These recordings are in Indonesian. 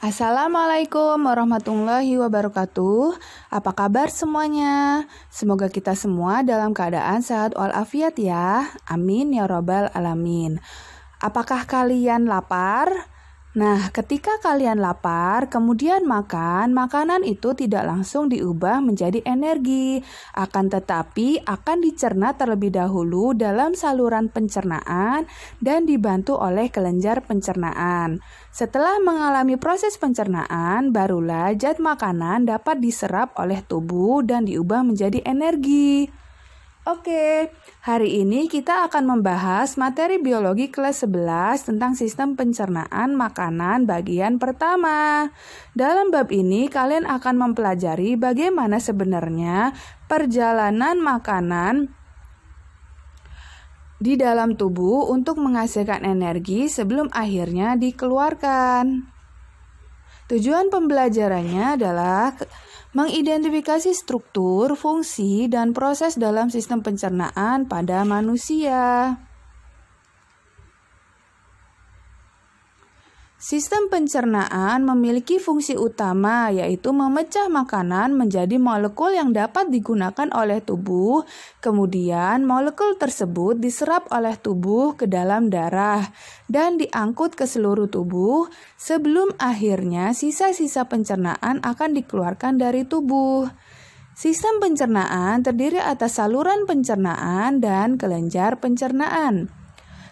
Assalamualaikum warahmatullahi wabarakatuh. Apa kabar semuanya? Semoga kita semua dalam keadaan sehat walafiat ya. Amin ya robbal alamin. Apakah kalian lapar? Nah, ketika kalian lapar, kemudian makan, makanan itu tidak langsung diubah menjadi energi, akan tetapi akan dicerna terlebih dahulu dalam saluran pencernaan dan dibantu oleh kelenjar pencernaan. Setelah mengalami proses pencernaan, barulah zat makanan dapat diserap oleh tubuh dan diubah menjadi energi. Oke, hari ini kita akan membahas materi biologi kelas 11 tentang sistem pencernaan makanan bagian pertama. Dalam bab ini kalian akan mempelajari bagaimana sebenarnya perjalanan makanan di dalam tubuh untuk menghasilkan energi sebelum akhirnya dikeluarkan. Tujuan pembelajarannya adalah mengidentifikasi struktur, fungsi, dan proses dalam sistem pencernaan pada manusia. Sistem pencernaan memiliki fungsi utama, yaitu memecah makanan menjadi molekul yang dapat digunakan oleh tubuh. Kemudian, molekul tersebut diserap oleh tubuh ke dalam darah dan diangkut ke seluruh tubuh, sebelum akhirnya sisa-sisa pencernaan akan dikeluarkan dari tubuh. Sistem pencernaan terdiri atas saluran pencernaan dan kelenjar pencernaan.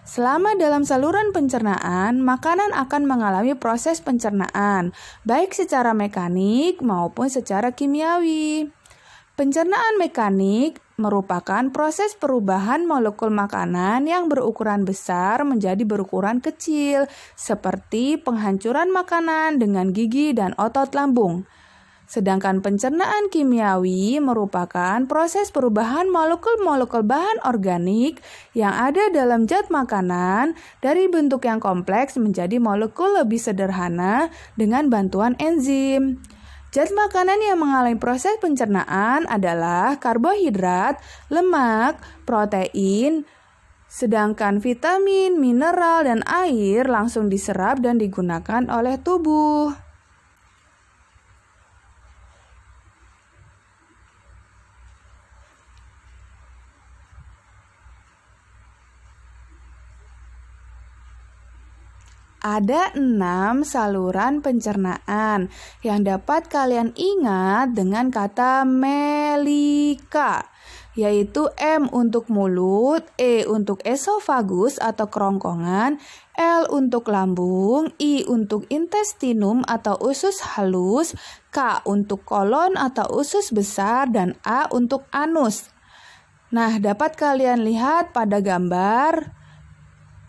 Selama dalam saluran pencernaan, makanan akan mengalami proses pencernaan, baik secara mekanik maupun secara kimiawi. Pencernaan mekanik merupakan proses perubahan molekul makanan yang berukuran besar menjadi berukuran kecil, seperti penghancuran makanan dengan gigi dan otot lambung. Sedangkan pencernaan kimiawi merupakan proses perubahan molekul-molekul bahan organik yang ada dalam zat makanan dari bentuk yang kompleks menjadi molekul lebih sederhana dengan bantuan enzim. Zat makanan yang mengalami proses pencernaan adalah karbohidrat, lemak, protein, sedangkan vitamin, mineral, dan air langsung diserap dan digunakan oleh tubuh. Ada enam saluran pencernaan yang dapat kalian ingat dengan kata melika, yaitu M untuk mulut, E untuk esofagus atau kerongkongan, L untuk lambung, I untuk intestinum atau usus halus, K untuk kolon atau usus besar, dan A untuk anus. Nah, dapat kalian lihat pada gambar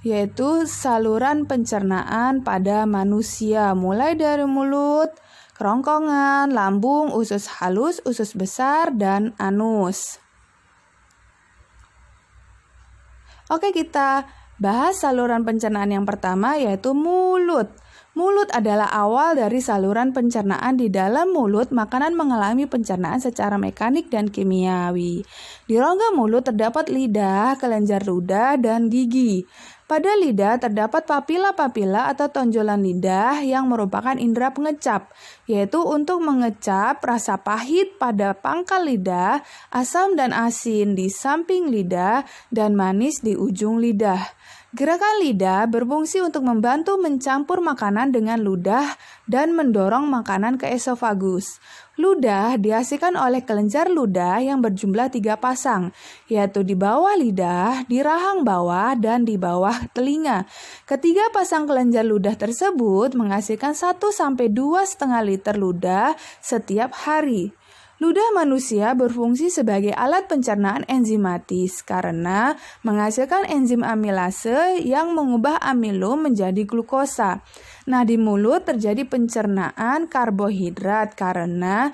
yaitu saluran pencernaan pada manusia, mulai dari mulut, kerongkongan, lambung, usus halus, usus besar, dan anus. Oke, kita bahas saluran pencernaan yang pertama, yaitu mulut. Mulut adalah awal dari saluran pencernaan. Di dalam mulut, makanan mengalami pencernaan secara mekanik dan kimiawi. Di rongga mulut terdapat lidah, kelenjar ludah, dan gigi. Pada lidah terdapat papila-papila atau tonjolan lidah yang merupakan indera pengecap, yaitu untuk mengecap rasa pahit pada pangkal lidah, asam dan asin di samping lidah, dan manis di ujung lidah. Gerakan lidah berfungsi untuk membantu mencampur makanan dengan ludah dan mendorong makanan ke esofagus. Ludah dihasilkan oleh kelenjar ludah yang berjumlah tiga pasang, yaitu di bawah lidah, di rahang bawah, dan di bawah telinga. Ketiga pasang kelenjar ludah tersebut menghasilkan 1-2,5 liter ludah setiap hari. Ludah manusia berfungsi sebagai alat pencernaan enzimatis karena menghasilkan enzim amilase yang mengubah amilo menjadi glukosa. Nah, di mulut terjadi pencernaan karbohidrat karena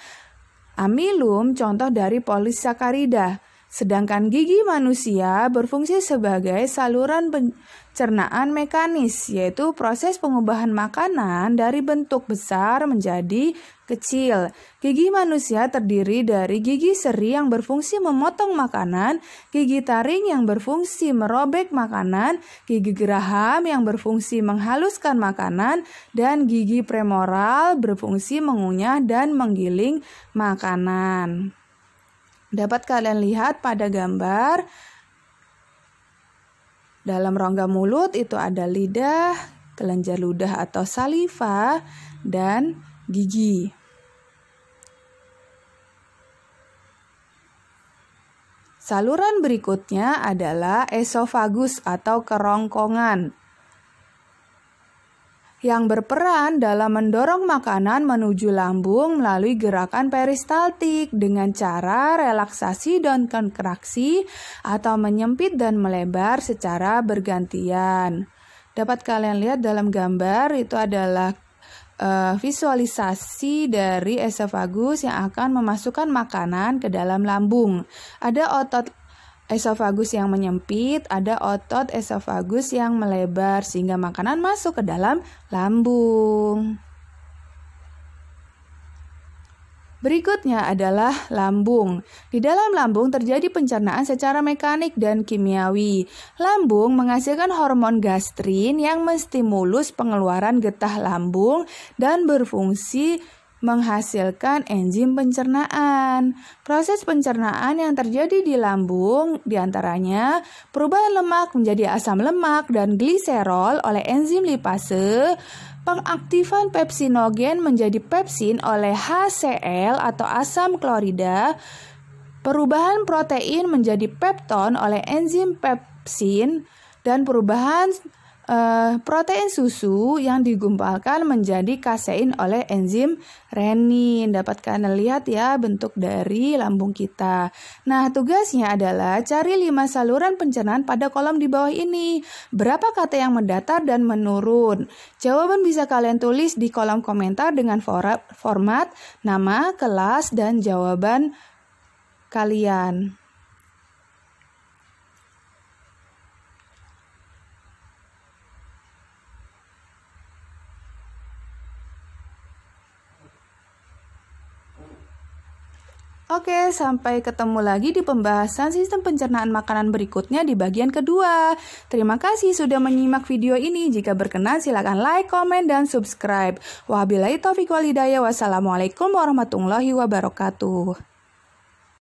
amilum contoh dari polisakarida. Sedangkan gigi manusia berfungsi sebagai saluran pencernaan mekanis, yaitu proses pengubahan makanan dari bentuk besar menjadi kecil. Gigi manusia terdiri dari gigi seri yang berfungsi memotong makanan, gigi taring yang berfungsi merobek makanan, gigi geraham yang berfungsi menghaluskan makanan, dan gigi premoral berfungsi mengunyah dan menggiling makanan. Dapat kalian lihat pada gambar dalam rongga mulut itu ada lidah, kelenjar ludah atau saliva, dan gigi. Saluran berikutnya adalah esofagus atau kerongkongan yang berperan dalam mendorong makanan menuju lambung melalui gerakan peristaltik dengan cara relaksasi dan kontraksi atau menyempit dan melebar secara bergantian. Dapat kalian lihat dalam gambar itu adalah uh, visualisasi dari esofagus yang akan memasukkan makanan ke dalam lambung. Ada otot esofagus yang menyempit, ada otot esofagus yang melebar sehingga makanan masuk ke dalam lambung. Berikutnya adalah lambung. Di dalam lambung terjadi pencernaan secara mekanik dan kimiawi. Lambung menghasilkan hormon gastrin yang menstimulus pengeluaran getah lambung dan berfungsi menghasilkan enzim pencernaan. Proses pencernaan yang terjadi di lambung diantaranya perubahan lemak menjadi asam lemak dan gliserol oleh enzim lipase, pengaktifan pepsinogen menjadi pepsin oleh HCl atau asam klorida, perubahan protein menjadi pepton oleh enzim pepsin, dan perubahan Uh, protein susu yang digumpalkan menjadi kasein oleh enzim renin. Dapat kalian lihat ya bentuk dari lambung kita. Nah, tugasnya adalah cari 5 saluran pencernaan pada kolom di bawah ini. Berapa kata yang mendatar dan menurun? Jawaban bisa kalian tulis di kolom komentar dengan format, nama, kelas, dan jawaban kalian. Oke, sampai ketemu lagi di pembahasan sistem pencernaan makanan berikutnya di bagian kedua. Terima kasih sudah menyimak video ini. Jika berkenan, silakan like, komen, dan subscribe. Wabillahi taufiq walhidayah. Wassalamualaikum warahmatullahi wabarakatuh.